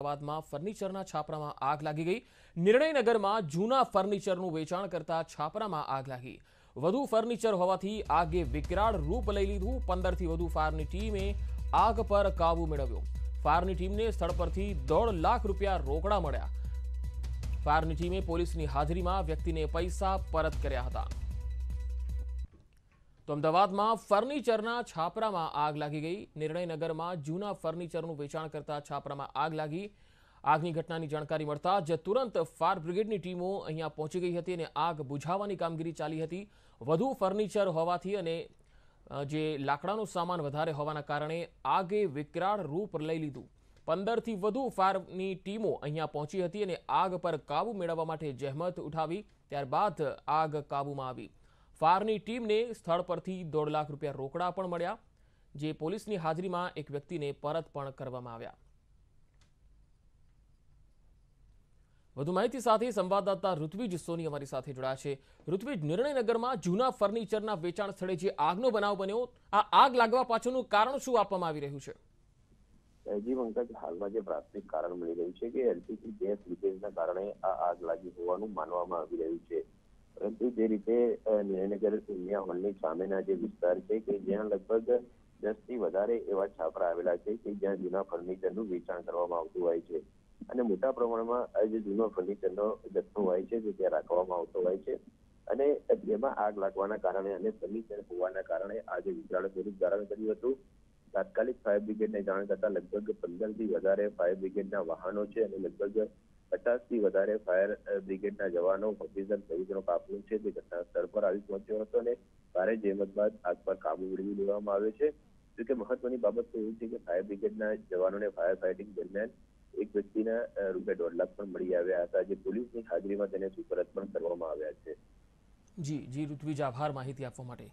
અમદાવાદમાં ફર્નિચરના છાપરામાં આગ લાગી ગઈ નિર્ણયનગરમાં જૂના ફર્નિચરનું વેચાણ કરતા છાપરામાં આગ લાગી વધુ ફર્નિચર હોવાથી આગે વિકરાળ રૂપ લઈ લીધું પંદરથી વધુ ફાયરની ટીમે આગ પર કાબુ મેળવ્યો ફાયરની ટીમને સ્થળ પરથી દોઢ લાખ રૂપિયા રોકડા મળ્યા ફાયરની ટીમે પોલીસની હાજરીમાં વ્યક્તિને પૈસા પરત કર્યા હતા તો અમદાવાદમાં ફર્નિચરના છાપરામાં આગ લાગી ગઈ નિર્ણયનગરમાં જૂના ફર્નિચરનું વેચાણ કરતા છાપરામાં આગ લાગી આગની ઘટનાની જાણકારી મળતા જ તુરંત ફાયર બ્રિગેડની ટીમો અહીંયા પહોંચી ગઈ હતી અને આગ બુઝાવવાની કામગીરી ચાલી હતી વધુ ફર્નિચર હોવાથી અને જે લાકડાનો સામાન વધારે હોવાના કારણે આગે વિકરાળ રૂપ લઈ લીધું પંદરથી વધુ ફાયરની ટીમો અહીંયા પહોંચી હતી અને આગ પર કાબુ મેળવવા માટે જહેમત ઉઠાવી ત્યારબાદ આગ કાબુમાં આવી ફારની ટીમને સ્થળ પરથી દોઢ લાખ રૂપિયા રોકડા પણ મળ્યા જે પોલીસની હાજરીમાં એક વ્યક્તિને પરત પણ કરવામાં આવ્યા વધુ માહિતી સાથે સંવાદદાતા ઋત્વિજ સોની અમારી સાથે જોડાયા છે ઋત્વિજ નિર્ણયનગરમાં જૂના ફર્નિચરના વેચાણ સ્થળે જે આગનો બનાવ બન્યો આ આગ લાગવા પાછળનું કારણ શું આપવામાં આવી રહ્યું છે જી પંકજ હાલમાં જે પ્રાથમિક કારણ મળી રહ્યું છે કે એલપીજી ગેસ લીકેજના કારણે આ આગ લાગી હોવાનું માનવામાં આવી રહ્યું છે પરંતુ જે રીતે વિજયનગર દુનિયા હોલની સામેના જે વિસ્તાર છે કે જ્યાં લગભગ દસ થી વધારે એવા છાપરા આવેલા છે કે જ્યાં જૂના ફર્નિચરનું વેચાણ કરવામાં આવતું હોય છે અને મોટા પ્રમાણમાં આ જે જૂનો ફર્નિચરનો જથ્થો હોય છે જે ત્યાં રાખવામાં આવતો હોય છે અને જેમાં આગ લાગવાના કારણે અને ફર્નિચર હોવાના કારણે આજે વિકરાળ સ્વરૂપ ધારણ કર્યું હતું તાત્કાલિક ફાયર બ્રિગેડને જાણ કરતા લગભગ પંદરથી વધારે ફાયર બ્રિગેડના વાહનો છે અને લગભગ પચાસથી વધારે ફાયર બ્રિગેડના જવાનો ઓક્સિજન સહિતનો કાફલો છે તે ઘટના સ્થળ પર આવી પહોંચ્યો હતો અને ભારે જહેમત બાદ આગ પર કાબુ મેળવી લેવામાં આવ્યો છે જોકે મહત્વની બાબત તો એ છે કે ફાયર બ્રિગેડના જવાનોને ફાયર ફાઇટિંગ દરમિયાન એક વ્યક્તિના રૂપિયા દોઢ લાખ પણ મળી આવ્યા હતા જે પોલીસની હાજરીમાં તેને સુપરત પણ કરવામાં આવ્યા છે જી જી ઋત્વિજ આભાર માહિતી આપવા માટે